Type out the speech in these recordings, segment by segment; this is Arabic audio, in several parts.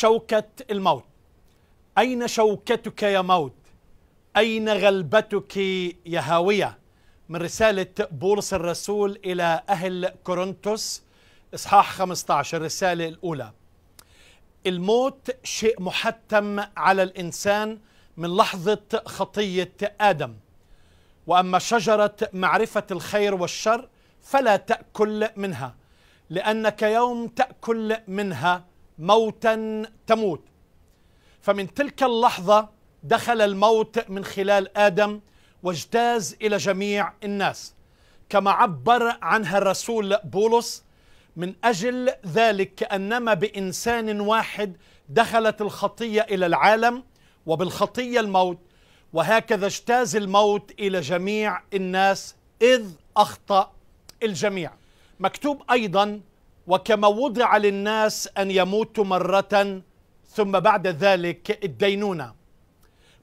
شوكة الموت أين شوكتك يا موت أين غلبتك يا هاوية من رسالة بولس الرسول إلى أهل كورنثوس إصحاح 15 الرسالة الأولى الموت شيء محتم على الإنسان من لحظة خطية آدم وأما شجرة معرفة الخير والشر فلا تأكل منها لأنك يوم تأكل منها موتا تموت فمن تلك اللحظة دخل الموت من خلال آدم واجتاز إلى جميع الناس كما عبر عنها الرسول بولس من أجل ذلك كأنما بإنسان واحد دخلت الخطية إلى العالم وبالخطية الموت وهكذا اجتاز الموت إلى جميع الناس إذ أخطأ الجميع مكتوب أيضا وكما وضع للناس أن يموتوا مرة ثم بعد ذلك الدينونة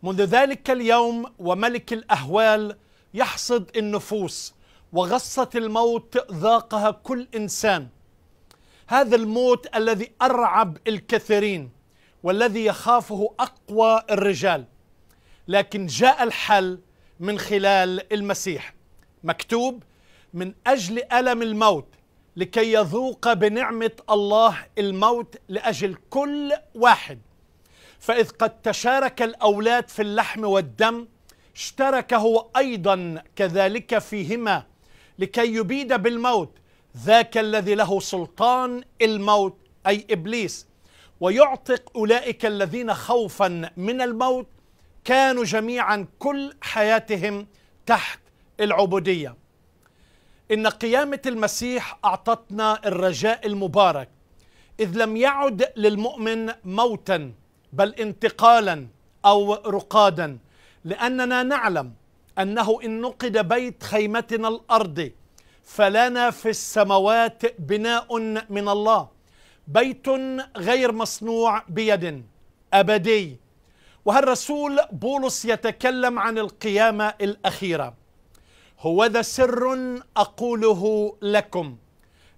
منذ ذلك اليوم وملك الأهوال يحصد النفوس وغصة الموت ذاقها كل إنسان هذا الموت الذي أرعب الكثيرين والذي يخافه أقوى الرجال لكن جاء الحل من خلال المسيح مكتوب من أجل ألم الموت لكي يذوق بنعمة الله الموت لأجل كل واحد فإذ قد تشارك الأولاد في اللحم والدم اشترك هو أيضا كذلك فيهما لكي يبيد بالموت ذاك الذي له سلطان الموت أي إبليس ويعتق أولئك الذين خوفا من الموت كانوا جميعا كل حياتهم تحت العبودية إن قيامة المسيح أعطتنا الرجاء المبارك إذ لم يعد للمؤمن موتا بل انتقالا أو رقادا لأننا نعلم أنه إن نقد بيت خيمتنا الأرض فلنا في السماوات بناء من الله بيت غير مصنوع بيد أبدي وهالرسول بولس يتكلم عن القيامة الأخيرة هو ذا سر أقوله لكم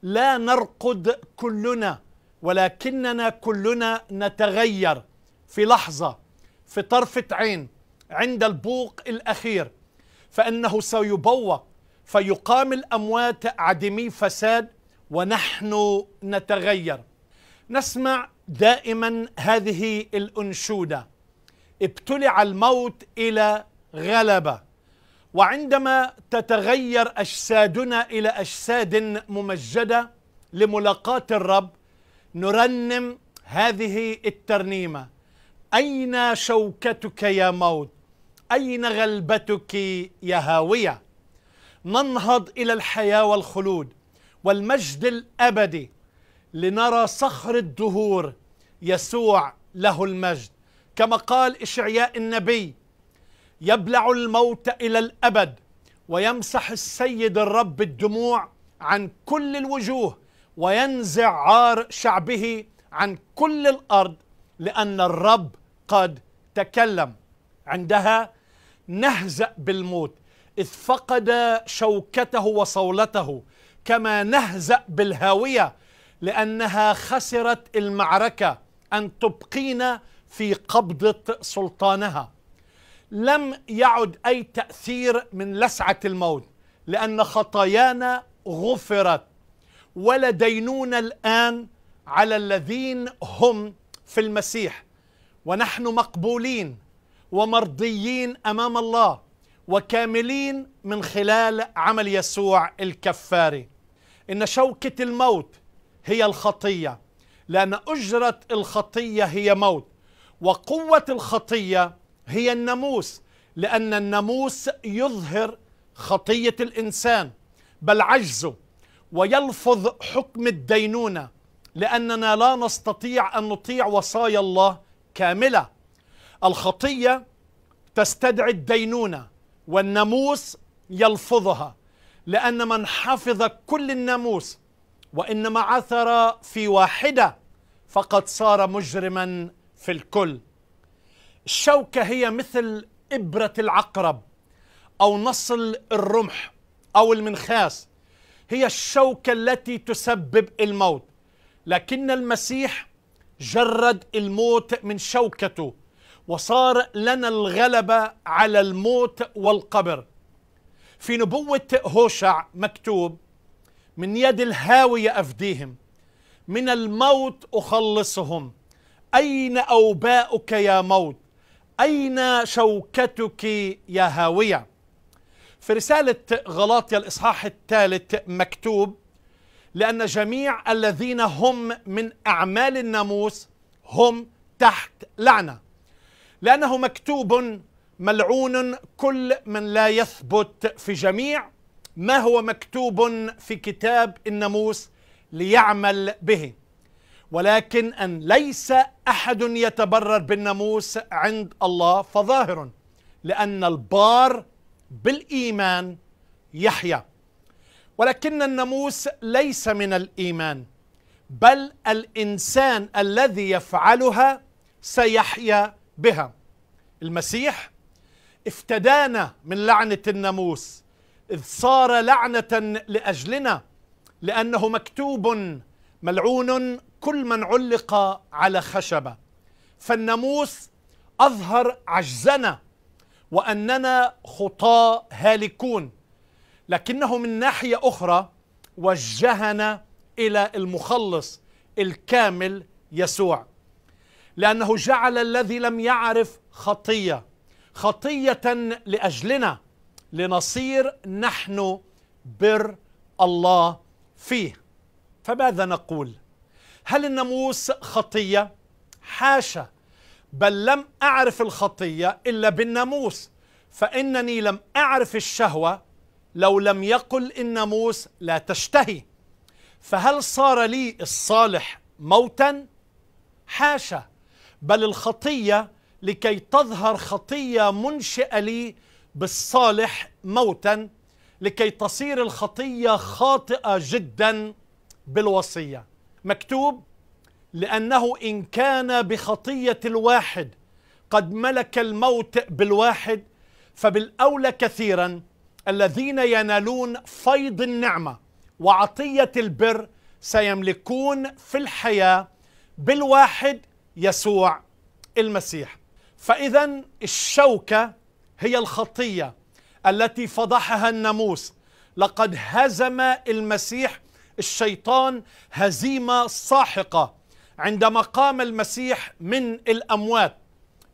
لا نرقد كلنا ولكننا كلنا نتغير في لحظة في طرفة عين عند البوق الأخير فإنه سيبوق فيقام الأموات عدمي فساد ونحن نتغير نسمع دائما هذه الأنشودة ابتلع الموت إلى غلبة وعندما تتغير اجسادنا الى اجساد ممجده لملاقاه الرب نرنم هذه الترنيمه اين شوكتك يا موت اين غلبتك يا هاويه ننهض الى الحياه والخلود والمجد الابدي لنرى صخر الدهور يسوع له المجد كما قال اشعياء النبي يبلع الموت إلى الأبد ويمسح السيد الرب الدموع عن كل الوجوه وينزع عار شعبه عن كل الأرض لأن الرب قد تكلم عندها نهزأ بالموت إذ فقد شوكته وصولته كما نهزأ بالهاوية لأنها خسرت المعركة أن تبقينا في قبضة سلطانها لم يعد أي تأثير من لسعة الموت لأن خطايانا غفرت ولا الآن على الذين هم في المسيح ونحن مقبولين ومرضيين أمام الله وكاملين من خلال عمل يسوع الكفاري إن شوكة الموت هي الخطية لأن أجرة الخطية هي موت وقوة الخطية هي الناموس لأن الناموس يظهر خطية الإنسان بل عجزه ويلفظ حكم الدينونة لأننا لا نستطيع أن نطيع وصايا الله كاملة الخطية تستدعي الدينونة والناموس يلفظها لأن من حفظ كل الناموس وإنما عثر في واحدة فقد صار مجرما في الكل الشوكة هي مثل إبرة العقرب أو نصل الرمح أو المنخاس هي الشوكة التي تسبب الموت لكن المسيح جرد الموت من شوكته وصار لنا الغلبة على الموت والقبر في نبوة هوشع مكتوب من يد الهاوية أفديهم من الموت أخلصهم أين أوباؤك يا موت أين شوكتك يا هاوية في رسالة غلاطيا الإصحاح الثالث مكتوب لأن جميع الذين هم من أعمال الناموس هم تحت لعنة لأنه مكتوب ملعون كل من لا يثبت في جميع ما هو مكتوب في كتاب الناموس ليعمل به ولكن أن ليس أحد يتبرر بالناموس عند الله فظاهر لأن البار بالإيمان يحيا ولكن الناموس ليس من الإيمان بل الإنسان الذي يفعلها سيحيا بها المسيح افتدانا من لعنة الناموس إذ صار لعنة لأجلنا لأنه مكتوب ملعون كل من علق على خشبة فالناموس أظهر عجزنا وأننا خطاة هالكون لكنه من ناحية أخرى وجهنا إلى المخلص الكامل يسوع لأنه جعل الذي لم يعرف خطية خطية لأجلنا لنصير نحن بر الله فيه فماذا نقول هل الناموس خطية؟ حاشا بل لم أعرف الخطية إلا بالناموس فإنني لم أعرف الشهوة لو لم يقل الناموس لا تشتهي فهل صار لي الصالح موتا؟ حاشا بل الخطية لكي تظهر خطية منشئة لي بالصالح موتا لكي تصير الخطية خاطئة جدا بالوصية مكتوب لأنه إن كان بخطية الواحد قد ملك الموت بالواحد فبالأولى كثيرا الذين ينالون فيض النعمة وعطية البر سيملكون في الحياة بالواحد يسوع المسيح فإذا الشوكة هي الخطية التي فضحها الناموس لقد هزم المسيح الشيطان هزيمه ساحقه عندما قام المسيح من الاموات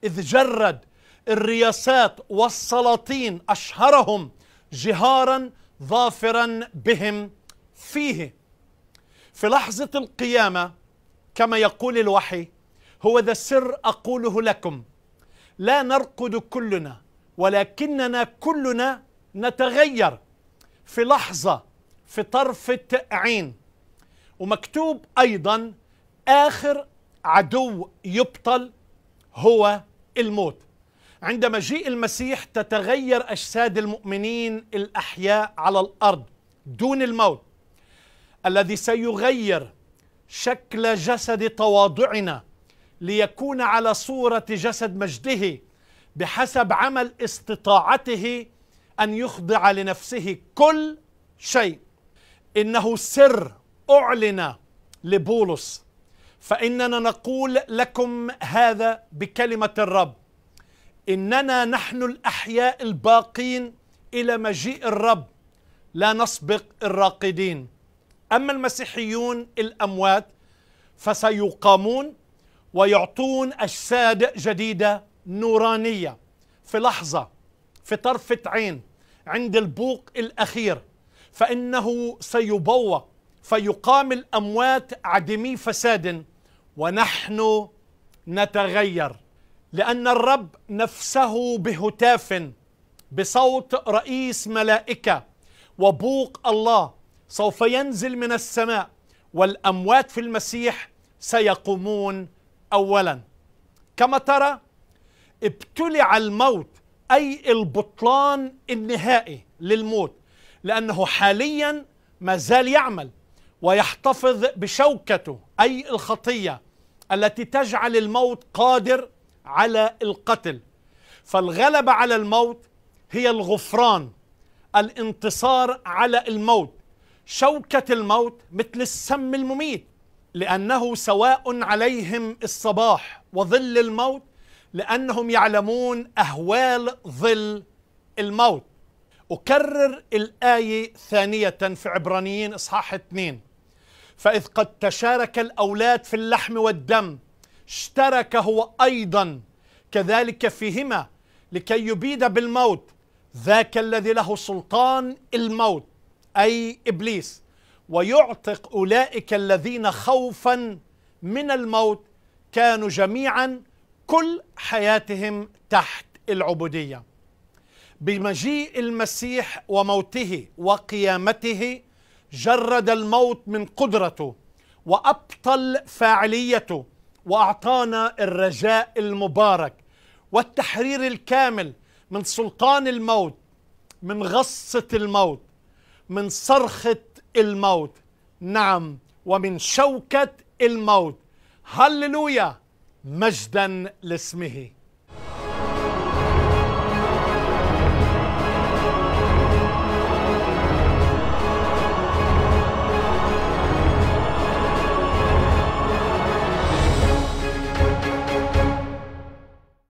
اذ جرد الرياسات والسلاطين اشهرهم جهارا ظافرا بهم فيه في لحظه القيامه كما يقول الوحي هو ذا سر اقوله لكم لا نرقد كلنا ولكننا كلنا نتغير في لحظه في طرفة عين ومكتوب أيضا آخر عدو يبطل هو الموت عند مجيء المسيح تتغير أجساد المؤمنين الأحياء على الأرض دون الموت الذي سيغير شكل جسد تواضعنا ليكون على صورة جسد مجده بحسب عمل استطاعته أن يخضع لنفسه كل شيء إنه سر أعلن لبولس فإننا نقول لكم هذا بكلمة الرب إننا نحن الأحياء الباقين إلى مجيء الرب لا نسبق الراقدين أما المسيحيون الأموات فسيقامون ويعطون أجساد جديدة نورانية في لحظة في طرفة عين عند البوق الأخير فإنه سيبوق فيقام الأموات عدمي فساد ونحن نتغير لأن الرب نفسه بهتاف بصوت رئيس ملائكة وبوق الله سوف ينزل من السماء والأموات في المسيح سيقومون أولا كما ترى ابتلع الموت أي البطلان النهائي للموت لأنه حاليا ما زال يعمل ويحتفظ بشوكته أي الخطية التي تجعل الموت قادر على القتل فالغلبة على الموت هي الغفران الانتصار على الموت شوكة الموت مثل السم المميت لأنه سواء عليهم الصباح وظل الموت لأنهم يعلمون أهوال ظل الموت أكرر الآية ثانية في عبرانيين إصحاح 2 فإذ قد تشارك الأولاد في اللحم والدم اشترك هو أيضا كذلك فيهما لكي يبيد بالموت ذاك الذي له سلطان الموت أي إبليس ويعتق أولئك الذين خوفا من الموت كانوا جميعا كل حياتهم تحت العبوديه بمجيء المسيح وموته وقيامته جرد الموت من قدرته وابطل فاعليته واعطانا الرجاء المبارك والتحرير الكامل من سلطان الموت من غصه الموت من صرخه الموت نعم ومن شوكه الموت هللويا مجدا لاسمه